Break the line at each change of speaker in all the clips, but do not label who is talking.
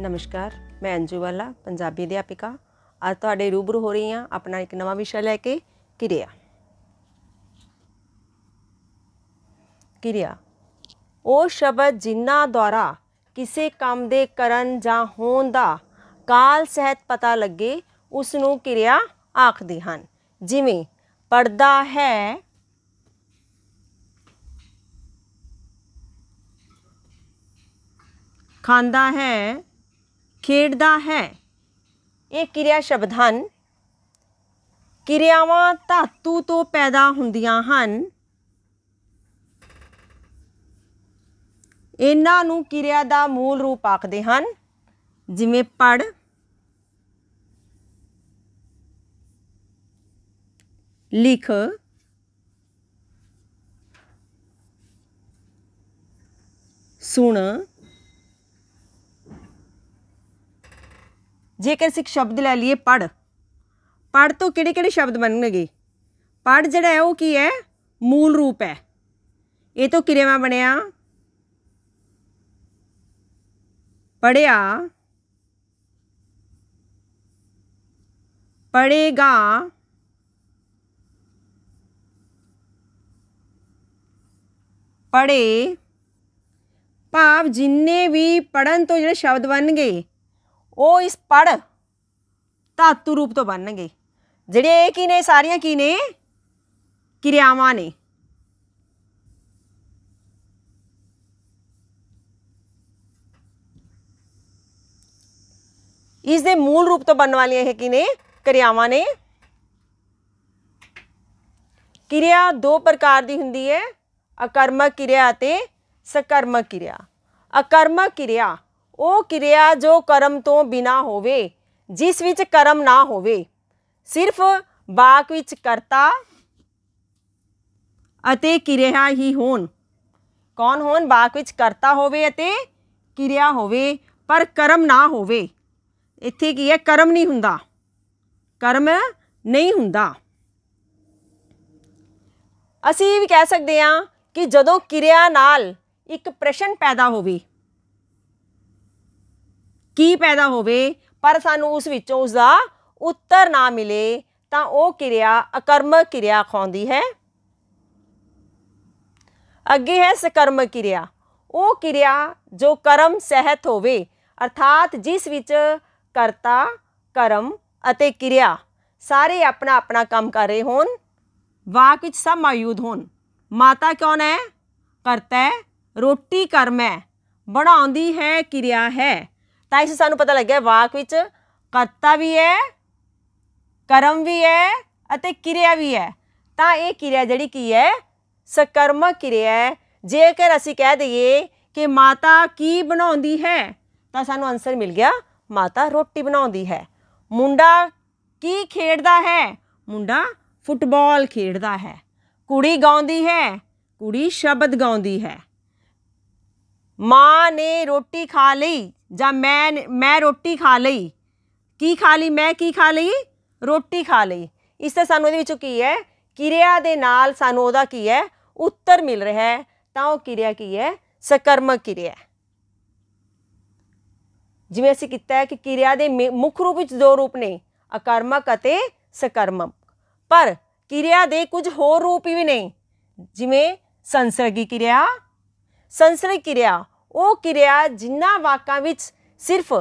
ਨਮਸਕਾਰ ਮੈਂ ਅੰਜੂ ਵਾਲਾ ਪੰਜਾਬੀ ਅਧਿਆਪਿਕਾ ਅੱਜ ਤੁਹਾਡੇ ਰੂਬਰੂ ਹੋ ਰਹੀ ਹਾਂ ਆਪਣਾ ਇੱਕ ਨਵਾਂ ਵਿਸ਼ਾ ਲੈ ਕੇ ਕਿਰਿਆ ਕਿਰਿਆ ਉਹ ਸ਼ਬਦ ਜਿੰਨਾ ਦੁਆਰਾ ਕਿਸੇ ਕੰਮ ਦੇ ਕਰਨ ਜਾਂ ਹੋਣ ਦਾ ਕਾਲ ਸਹਿਤ ਪਤਾ ਲੱਗੇ ਉਸ ਨੂੰ ਕਿਰਿਆ ਆਖਦੇ ਹਨ ਜਿਵੇਂ ਪੜਦਾ ਹੈ ਖਾਂਦਾ ਹੈ ਖੇਡਦਾ ਹੈ ਇਹ ਕਿਰਿਆ ਸ਼ਬਦ ਹਨ ਕਿਰਿਆਵਾਂ ਧਾਤੂ ਤੋਂ ਪੈਦਾ ਹੁੰਦੀਆਂ ਹਨ ਇਹਨਾਂ ਨੂੰ ਕਿਰਿਆ ਦਾ ਮੂਲ ਰੂਪ ਆਖਦੇ ਹਨ ਜਿਵੇਂ ਪੜ ਲਿਖ ਸੁਣਾ ਜੇਕਰ ਸਿੱਖ ਸ਼ਬਦ ਲੈ ਲਈਏ ਪੜ ਪੜ ਤੋਂ ਕਿਹੜੇ ਕਿਹੜੇ ਸ਼ਬਦ ਬਣਨਗੇ ਪੜ ਜਿਹੜਾ ਹੈ ਉਹ ਕੀ ਹੈ ਮੂਲ ਰੂਪ ਹੈ ਇਹ ਤੋਂ ਕਿਰਿਆਵਾਂ ਬਣਿਆ ਪੜਿਆ ਪੜੇਗਾ ਪੜੇ ਭਾਵ ਜਿੰਨੇ ਵੀ ਪੜਨ ਤੋਂ ਜਿਹੜੇ ਸ਼ਬਦ ਬਣ ਗਏ ਉਹ ਇਸ ਪੜ ਧਾਤੂ ਰੂਪ ਤੋਂ ਬਣਨਗੇ ਜਿਹੜੇ ਇਹ ਕੀ ਨੇ ਸਾਰੀਆਂ ਕੀ ਨੇ ਕਿਰਿਆਵਾਂ ਨੇ ਇਸ ਦੇ ਮੂਲ ਰੂਪ ਤੋਂ ਬਣਨ ਵਾਲੀਆਂ ਹੈ ਕੀ ਨੇ ਕਿਰਿਆਵਾਂ ਨੇ ਕਿਰਿਆ ਦੋ ਪ੍ਰਕਾਰ ਦੀ ਹੁੰਦੀ ਹੈ ਅਕਰਮਕ ਕਿਰਿਆ ਅਤੇ ਸਕਰਮਕ ਕਿਰਿਆ ਅਕਰਮਕ ਕਿਰਿਆ ਉਹ ਕਿਰਿਆ ਜੋ ਕਰਮ ਤੋਂ ਬਿਨਾ ਹੋਵੇ ਜਿਸ ਵਿੱਚ ਕਰਮ ਨਾ ਹੋਵੇ ਸਿਰਫ ਬਾਕ ਵਿੱਚ ਕਰਤਾ ਅਤੇ ਕਿਰਿਆ ਹੀ ਹੋਣ ਕੌਣ ਹੋਣ ਬਾਕ ਵਿੱਚ ਕਰਤਾ ਹੋਵੇ ਅਤੇ ਕਿਰਿਆ ਹੋਵੇ ਪਰ ਕਰਮ ਨਾ ਹੋਵੇ ਇੱਥੇ ਕੀ ਹੈ ਕਰਮ ਨਹੀਂ ਹੁੰਦਾ ਕਰਮ ਨਹੀਂ ਹੁੰਦਾ ਅਸੀਂ ਵੀ ਕਹਿ ਸਕਦੇ ਹਾਂ ਕਿ ਜਦੋਂ ਕਿਰਿਆ ਨਾਲ ਇੱਕ ਪ੍ਰਸ਼ਨ ਪੈਦਾ ਹੋਵੇ ਕੀ ਪੈਦਾ ਹੋਵੇ ਪਰ ਸਾਨੂੰ ਉਸ ਵਿੱਚੋਂ ਉਸ ਦਾ ਉੱਤਰ ਨਾ ਮਿਲੇ ਤਾਂ ਉਹ ਕਿਰਿਆ ਅਕਰਮਕ ਕਿਰਿਆ ਖਾਉਂਦੀ ਹੈ ਅੱਗੇ ਹੈ ਸਕਰਮਕ ਕਿਰਿਆ ਉਹ ਕਿਰਿਆ ਜੋ ਕਰਮ ਸਹਿਤ ਹੋਵੇ ਅਰਥਾਤ ਜਿਸ ਵਿੱਚ ਕਰਤਾ ਕਰਮ ਅਤੇ ਕਿਰਿਆ ਸਾਰੇ ਆਪਣਾ ਆਪਣਾ ਕੰਮ ਕਰ ਰਹੇ ਹੋਣ ਵਾਕ ਵਿੱਚ ਸਭ ਮੌਜੂਦ ਹੋਣ ਮਾਤਾ ਕੌਣ ਹੈ ਕਰਤਾ ਰੋਟੀ ਕਰਮ ਹੈ ਬਣਾਉਂਦੀ ਹੈ ਕਿਰਿਆ ਹੈ ਤਾਂ ਇਸ ਸਾਨੂੰ ਪਤਾ ਲੱਗਿਆ ਵਾਕ ਵਿੱਚ ਕਰਤਾ ਵੀ ਹੈ ਕਰਮ ਵੀ ਹੈ ਅਤੇ ਕਿਰਿਆ ਵੀ ਹੈ ਤਾਂ ਇਹ ਕਿਰਿਆ ਜਿਹੜੀ ਕੀ ਹੈ ਸਕਰਮਕ ਕਿਰਿਆ ਹੈ ਜੇਕਰ ਅਸੀਂ ਕਹਿ ਦਈਏ ਕਿ ਮਾਤਾ ਕੀ ਬਣਾਉਂਦੀ ਹੈ ਤਾਂ ਸਾਨੂੰ ਆਨਸਰ ਮਿਲ ਗਿਆ ਮਾਤਾ ਰੋਟੀ ਬਣਾਉਂਦੀ ਹੈ ਮੁੰਡਾ ਕੀ ਖੇਡਦਾ ਹੈ ਮੁੰਡਾ ਫੁੱਟਬਾਲ ਖੇਡਦਾ ਹੈ ਕੁੜੀ ਗਾਉਂਦੀ ਹੈ ਕੁੜੀ ਸ਼ਬਦ ਗਾਉਂਦੀ ਹੈ ਮਾਂ ਨੇ ਰੋਟੀ ਖਾ ਲਈ ਜਾਂ ਮੈਂ ਮੈਂ ਰੋਟੀ ਖਾ ਲਈ ਕੀ ਖਾ ਲਈ ਮੈਂ ਕੀ ਖਾ ਲਈ ਰੋਟੀ ਖਾ ਲਈ ਇਸ ਤੇ ਸਾਨੂੰ ਇਹਦੇ ਵਿੱਚੋਂ ਕੀ ਹੈ ਕਿਰਿਆ ਦੇ ਨਾਲ ਸਾਨੂੰ ਉਹਦਾ ਕੀ ਹੈ ਉੱਤਰ ਮਿਲ ਰਿਹਾ ਹੈ ਤਾਂ ਉਹ ਕਿਰਿਆ ਕੀ ਹੈ ਸਕਰਮਕ ਕਿਰਿਆ ਜਿਵੇਂ ਅਸੀਂ ਕੀਤਾ ਹੈ ਕਿ ਕਿਰਿਆ ਦੇ ਮੁੱਖ ਰੂਪ ਵਿੱਚ ਦੋ ਰੂਪ ਨੇ ਅਕਰਮਕ ਅਤੇ ਸਕਰਮਕ ਪਰ ਕਿਰਿਆ ਦੇ ਕੁਝ ਹੋਰ ਰੂਪ ਵੀ ਨੇ ਜਿਵੇਂ ਸੰਸਰਗੀ ਕਿਰਿਆ ਸੰਸਰਗੀ ਕਿਰਿਆ ਉਹ ਕਿਰਿਆ ਜਿੰਨਾ ਵਾਕਾਂ ਵਿੱਚ ਸਿਰਫ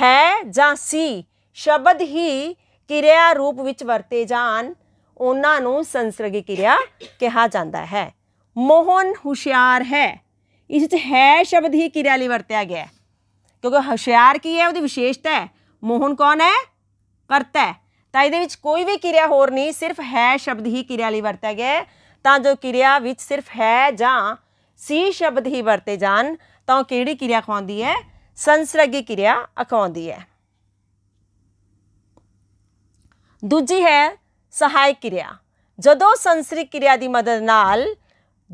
ਹੈ ਜਾਂ ਸੀ ਸ਼ਬਦ ਹੀ ਕਿਰਿਆ ਰੂਪ ਵਿੱਚ ਵਰਤੇ ਜਾਣ ਉਹਨਾਂ ਨੂੰ ਸੰਸਰਗੀ ਕਿਰਿਆ ਕਿਹਾ ਜਾਂਦਾ ਹੈ ਮੋਹਨ ਹੁਸ਼ਿਆਰ ਹੈ ਇਸ ਵਿੱਚ ਹੈ ਸ਼ਬਦ ਹੀ ਕਿਰਿਆ ਲਈ ਵਰਤਿਆ ਗਿਆ ਕਿਉਂਕਿ ਹੁਸ਼ਿਆਰ ਕੀ ਹੈ ਉਹਦੀ ਵਿਸ਼ੇਸ਼ਤਾ ਹੈ ਮੋਹਨ ਕੌਣ ਹੈ ਕਰਤਾ ਹੈ ਤਾਂ ਇਹਦੇ ਵਿੱਚ ਕੋਈ ਵੀ ਕਿਰਿਆ ਹੋਰ ਨਹੀਂ ਸਿਰਫ ਹੈ ਸ਼ਬਦ ਹੀ ਕਿਰਿਆ ਲਈ ਵਰਤਿਆ ਗਿਆ ਤਾਂ ਜੋ ਕਿਰਿਆ ਵਿੱਚ ਸਿਰਫ ਹੈ ਜਾਂ ਸੀ ਸ਼ਬਦ ਹੀ ਵਰਤੇ ਜਾਣ ਤਾਂ ਉਹ ਕਿਹੜੀ ਕਿਰਿਆ ਖਵਾਉਂਦੀ ਹੈ ਸੰਸਰਗੀ ਕਿਰਿਆ ਅਖਵਾਉਂਦੀ ਹੈ ਦੂਜੀ ਹੈ ਸਹਾਇਕ ਕਿਰਿਆ ਜਦੋਂ ਸੰਸਰਿਕ ਕਿਰਿਆ ਦੀ ਮਦਦ ਨਾਲ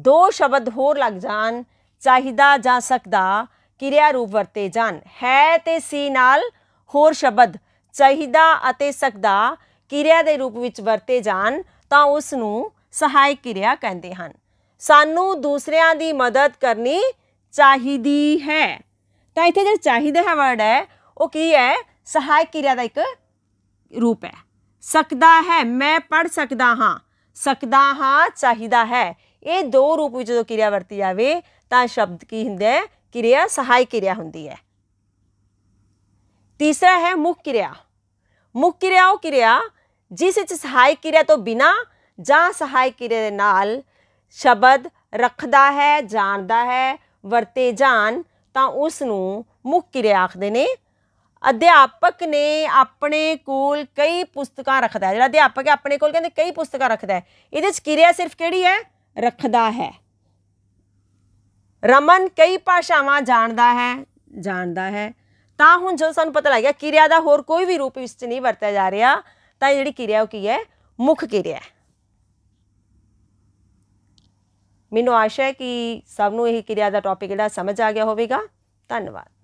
ਦੋ ਸ਼ਬਦ ਹੋਰ ਲੱਗ ਜਾਣ ਚਾਹੀਦਾ ਜਾਂ ਸਕਦਾ ਕਿਰਿਆ ਰੂਪ ਵਰਤੇ ਜਾਣ ਹੈ ਤੇ ਸੀ ਨਾਲ ਹੋਰ ਸ਼ਬਦ ਚਾਹੀਦਾ ਅਤੇ ਸਕਦਾ ਕਿਰਿਆ ਦੇ ਰੂਪ ਵਿੱਚ ਵਰਤੇ ਜਾਣ ਤਾਂ ਉਸ ਨੂੰ ਸਹਾਇਕ ਕਿਰਿਆ ਕਹਿੰਦੇ ਹਨ ਸਾਨੂੰ ਦੂਸਰਿਆਂ ਦੀ ਮਦਦ ਕਰਨੀ ਚਾਹੀਦੀ ਹੈ ਤਾਂ ਇੱਥੇ ਜਿਹੜਾ ਚਾਹੀਦਾ ਹੈ ਵਰਡ ਹੈ ਉਹ ਕੀ ਹੈ ਸਹਾਇਕ ਕਿਰਿਆ ਦਾ ਇੱਕ ਰੂਪ ਹੈ ਸਕਦਾ ਹੈ ਮੈਂ ਪੜ ਸਕਦਾ ਹਾਂ ਸਕਦਾ ਹਾਂ ਚਾਹੀਦਾ ਹੈ ਇਹ ਦੋ ਰੂਪ ਵਿੱਚ ਜਦੋਂ ਕਿਰਿਆ ਵਰਤੀ ਜਾਵੇ ਤਾਂ ਸ਼ਬਦ ਕੀ ਹੁੰਦਾ ਹੈ ਕਿਰਿਆ ਸਹਾਇਕ ਕਿਰਿਆ ਹੁੰਦੀ ਹੈ ਤੀਸਰਾ ਹੈ ਮੁੱਖ ਕਿਰਿਆ ਮੁੱਖ ਕਿਰਿਆ ਉਹ ਕਿਰਿਆ ਜਿਸ ਵਿੱਚ ਸਹਾਇਕ ਕਿਰਿਆ ਤੋਂ ਬਿਨਾ ਜਾਂ ਸਹਾਇਕ ਕਿਰਿਆ ਦੇ ਨਾਲ ਸ਼ਬਦ ਰੱਖਦਾ ਹੈ ਜਾਣਦਾ ਹੈ ਵਰਤੇ ਜਾਣ ਤਾਂ ਉਸ ਨੂੰ ਮੁੱਖ ਕਿਰਿਆ ਆਖਦੇ ਨੇ ਅਧਿਆਪਕ ਨੇ ਆਪਣੇ ਕੋਲ ਕਈ ਪੁਸਤਕਾਂ ਰੱਖਦਾ ਹੈ ਜਿਹੜਾ ਅਧਿਆਪਕ ਹੈ ਆਪਣੇ ਕੋਲ ਕਹਿੰਦੇ ਕਈ ਪੁਸਤਕਾਂ ਰੱਖਦਾ ਹੈ ਇਹਦੇ ਚ ਕਿਰਿਆ ਸਿਰਫ ਕਿਹੜੀ ਹੈ ਰੱਖਦਾ ਹੈ ਰਮਨ ਕਈ ਭਾਸ਼ਾਵਾਂ ਜਾਣਦਾ ਹੈ ਜਾਣਦਾ ਹੈ ਤਾਂ ਹੁਣ ਜਦੋਂ ਸਾਨੂੰ ਪਤਾ ਲੱਗ ਗਿਆ ਕਿਰਿਆ ਦਾ ਹੋਰ ਕੋਈ ਵੀ ਰੂਪ ਇਸ 'ਚ ਨਹੀਂ ਵਰਤਿਆ ਜਾ ਰਿਹਾ ਤਾਂ ਜਿਹੜੀ ਕਿਰਿਆ ਉਹ ਕੀ ਹੈ ਮੁੱਖ ਕਿਰਿਆ ਹੈ ਮੈਨੂੰ ਆਸ਼ਾ ਹੈ ਕਿ ਸਭ ਨੂੰ ਇਹ ਕਿਰਿਆ ਦਾ ਟੌਪਿਕ ਜਿਹੜਾ ਸਮਝ ਆ ਗਿਆ ਹੋਵੇਗਾ ਧੰਨਵਾਦ